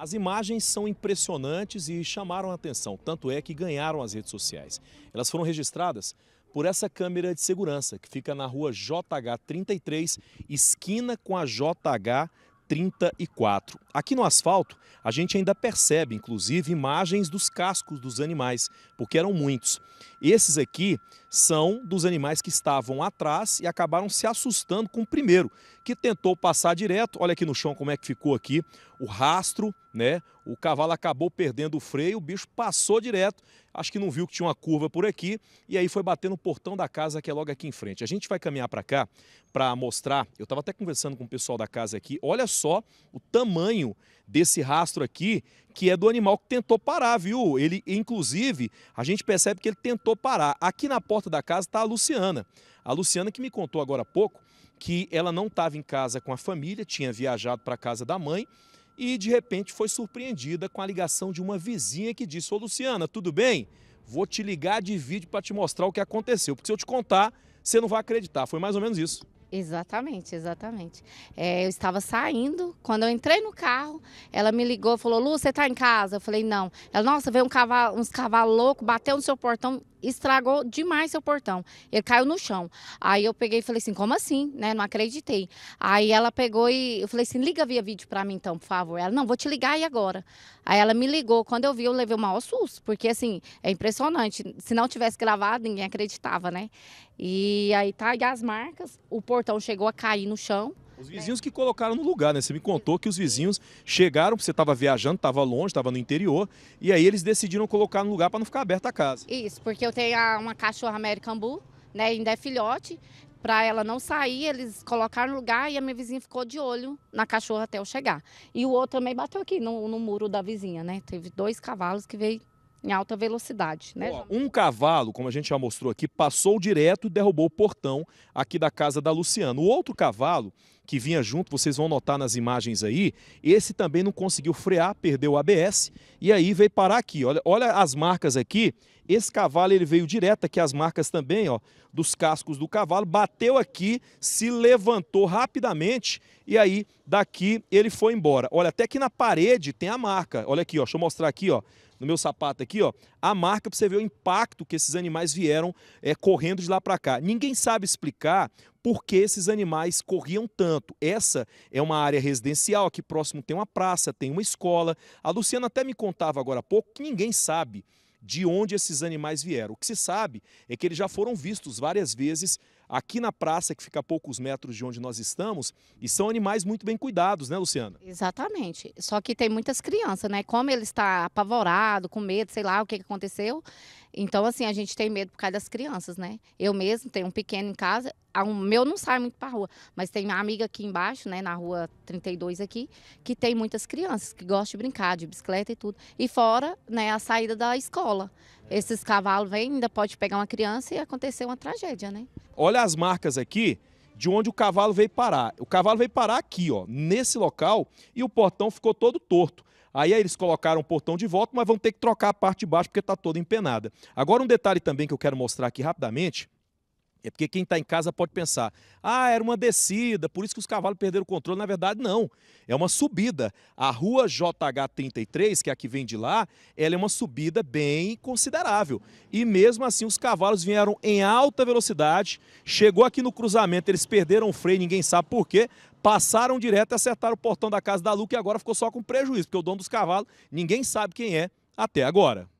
As imagens são impressionantes e chamaram a atenção, tanto é que ganharam as redes sociais. Elas foram registradas por essa câmera de segurança que fica na rua JH33, esquina com a JH 34. Aqui no asfalto, a gente ainda percebe, inclusive, imagens dos cascos dos animais, porque eram muitos. Esses aqui são dos animais que estavam atrás e acabaram se assustando com o primeiro, que tentou passar direto. Olha aqui no chão como é que ficou aqui o rastro, né? O cavalo acabou perdendo o freio, o bicho passou direto. Acho que não viu que tinha uma curva por aqui e aí foi bater no portão da casa que é logo aqui em frente. A gente vai caminhar para cá para mostrar. Eu estava até conversando com o pessoal da casa aqui. Olha só o tamanho desse rastro aqui, que é do animal que tentou parar, viu? Ele inclusive, a gente percebe que ele tentou parar. Aqui na porta porta da casa está a Luciana. A Luciana que me contou agora há pouco que ela não estava em casa com a família, tinha viajado para a casa da mãe e de repente foi surpreendida com a ligação de uma vizinha que disse: Ô Luciana, tudo bem? Vou te ligar de vídeo para te mostrar o que aconteceu, porque se eu te contar, você não vai acreditar. Foi mais ou menos isso. Exatamente, exatamente. É, eu estava saindo, quando eu entrei no carro, ela me ligou e falou: Lu, você está em casa? Eu falei: não. Ela, nossa, veio um cavalo, uns cavalos loucos, bateu no seu portão, estragou demais seu portão. Ele caiu no chão. Aí eu peguei e falei assim, como assim? Né? Não acreditei. Aí ela pegou e eu falei assim, liga via vídeo para mim então, por favor. Ela, não, vou te ligar aí agora. Aí ela me ligou. Quando eu vi, eu levei o maior susto, porque assim, é impressionante. Se não tivesse gravado, ninguém acreditava, né? E aí tá as marcas, o portão chegou a cair no chão. Os né? vizinhos que colocaram no lugar, né? Você me contou que os vizinhos chegaram, porque você estava viajando, estava longe, estava no interior, e aí eles decidiram colocar no lugar para não ficar aberta a casa. Isso, porque eu tenho uma cachorra American Bull, né, ainda é filhote, para ela não sair, eles colocaram no lugar e a minha vizinha ficou de olho na cachorra até eu chegar. E o outro também bateu aqui no, no muro da vizinha, né? Teve dois cavalos que veio em alta velocidade, né? um cavalo, como a gente já mostrou aqui, passou direto e derrubou o portão aqui da casa da Luciana. O outro cavalo que vinha junto, vocês vão notar nas imagens aí, esse também não conseguiu frear, perdeu o ABS e aí veio parar aqui. Olha, olha as marcas aqui. Esse cavalo ele veio direto aqui, as marcas também, ó, dos cascos do cavalo, bateu aqui, se levantou rapidamente e aí daqui ele foi embora. Olha, até que na parede tem a marca. Olha aqui, ó, deixa eu mostrar aqui, ó no meu sapato aqui, ó, a marca para você ver o impacto que esses animais vieram é, correndo de lá para cá. Ninguém sabe explicar por que esses animais corriam tanto. Essa é uma área residencial, aqui próximo tem uma praça, tem uma escola. A Luciana até me contava agora há pouco que ninguém sabe de onde esses animais vieram. O que se sabe é que eles já foram vistos várias vezes aqui na praça, que fica a poucos metros de onde nós estamos, e são animais muito bem cuidados, né, Luciana? Exatamente. Só que tem muitas crianças, né? Como ele está apavorado, com medo, sei lá o que aconteceu, então, assim, a gente tem medo por causa das crianças, né? Eu mesmo tenho um pequeno em casa, o meu não sai muito para rua, mas tem uma amiga aqui embaixo, né, na rua 32 aqui, que tem muitas crianças que gostam de brincar, de bicicleta e tudo. E fora, né, a saída da escola. Esses cavalos vêm, ainda pode pegar uma criança e acontecer uma tragédia, né? Olha as marcas aqui de onde o cavalo veio parar. O cavalo veio parar aqui, ó, nesse local, e o portão ficou todo torto. Aí, aí eles colocaram o portão de volta, mas vão ter que trocar a parte de baixo porque está toda empenada. Agora um detalhe também que eu quero mostrar aqui rapidamente é porque quem está em casa pode pensar: ah, era uma descida, por isso que os cavalos perderam o controle. Na verdade, não. É uma subida. A rua JH33, que é a que vem de lá, ela é uma subida bem considerável. E mesmo assim, os cavalos vieram em alta velocidade. Chegou aqui no cruzamento, eles perderam o freio, ninguém sabe por quê. Passaram direto e acertaram o portão da casa da Luca e agora ficou só com prejuízo, porque o dono dos cavalos, ninguém sabe quem é até agora.